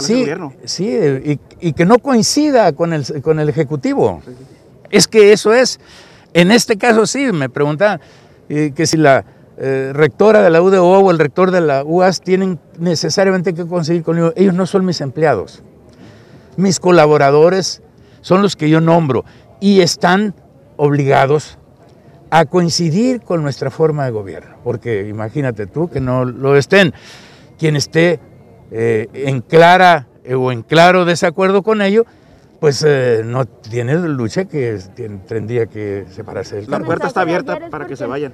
sí, gobierno. Sí, y, que no coincida con el, con el Ejecutivo. Es que eso es, en este caso sí, me pregunta eh, que si la eh, rectora de la UDO o el rector de la UAS tienen necesariamente que conseguir ellos. Ellos no son mis empleados. Mis colaboradores son los que yo nombro y están obligados a coincidir con nuestra forma de gobierno, porque imagínate tú que no lo estén. Quien esté eh, en clara eh, o en claro desacuerdo con ello, pues eh, no tiene lucha que tendría que separarse La puerta está abierta para que se vayan.